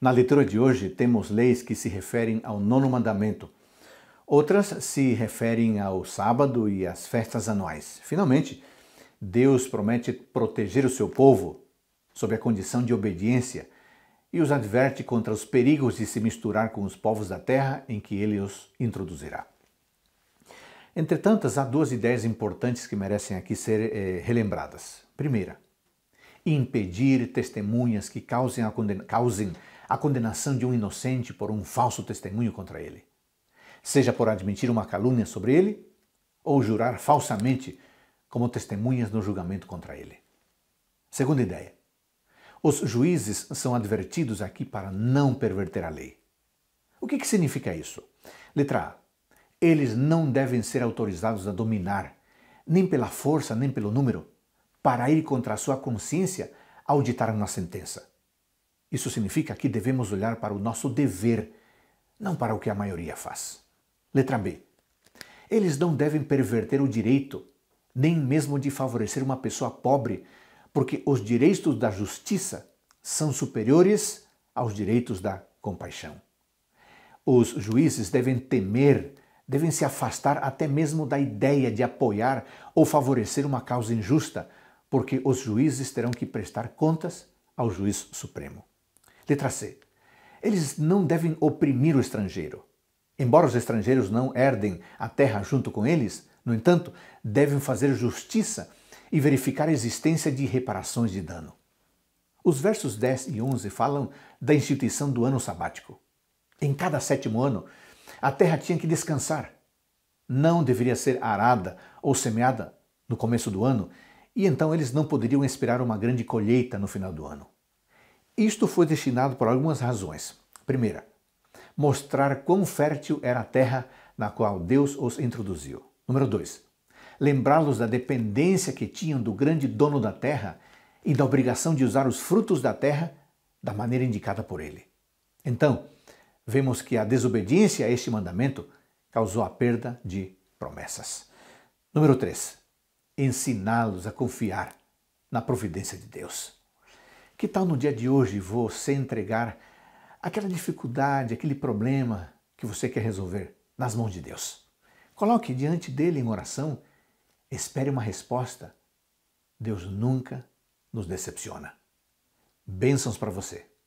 Na leitura de hoje, temos leis que se referem ao nono mandamento. Outras se referem ao sábado e às festas anuais. Finalmente, Deus promete proteger o seu povo sob a condição de obediência e os adverte contra os perigos de se misturar com os povos da terra em que ele os introduzirá. Entretanto, há duas ideias importantes que merecem aqui ser eh, relembradas. Primeira, impedir testemunhas que causem a, causem a condenação de um inocente por um falso testemunho contra ele, seja por admitir uma calúnia sobre ele ou jurar falsamente como testemunhas no julgamento contra ele. Segunda ideia: os juízes são advertidos aqui para não perverter a lei. O que, que significa isso? Letra A: eles não devem ser autorizados a dominar, nem pela força nem pelo número, para ir contra a sua consciência auditar uma sentença. Isso significa que devemos olhar para o nosso dever, não para o que a maioria faz. Letra B. Eles não devem perverter o direito, nem mesmo de favorecer uma pessoa pobre, porque os direitos da justiça são superiores aos direitos da compaixão. Os juízes devem temer, devem se afastar até mesmo da ideia de apoiar ou favorecer uma causa injusta, porque os juízes terão que prestar contas ao juiz supremo. Letra C. Eles não devem oprimir o estrangeiro. Embora os estrangeiros não herdem a terra junto com eles, no entanto, devem fazer justiça e verificar a existência de reparações de dano. Os versos 10 e 11 falam da instituição do ano sabático. Em cada sétimo ano, a terra tinha que descansar. Não deveria ser arada ou semeada no começo do ano, e então eles não poderiam esperar uma grande colheita no final do ano. Isto foi destinado por algumas razões. Primeira, mostrar quão fértil era a terra na qual Deus os introduziu. Número dois, lembrá-los da dependência que tinham do grande dono da terra e da obrigação de usar os frutos da terra da maneira indicada por ele. Então, vemos que a desobediência a este mandamento causou a perda de promessas. Número 3. Ensiná-los a confiar na providência de Deus. Que tal no dia de hoje você entregar aquela dificuldade, aquele problema que você quer resolver nas mãos de Deus? Coloque diante dele em oração, espere uma resposta. Deus nunca nos decepciona. Bênçãos para você.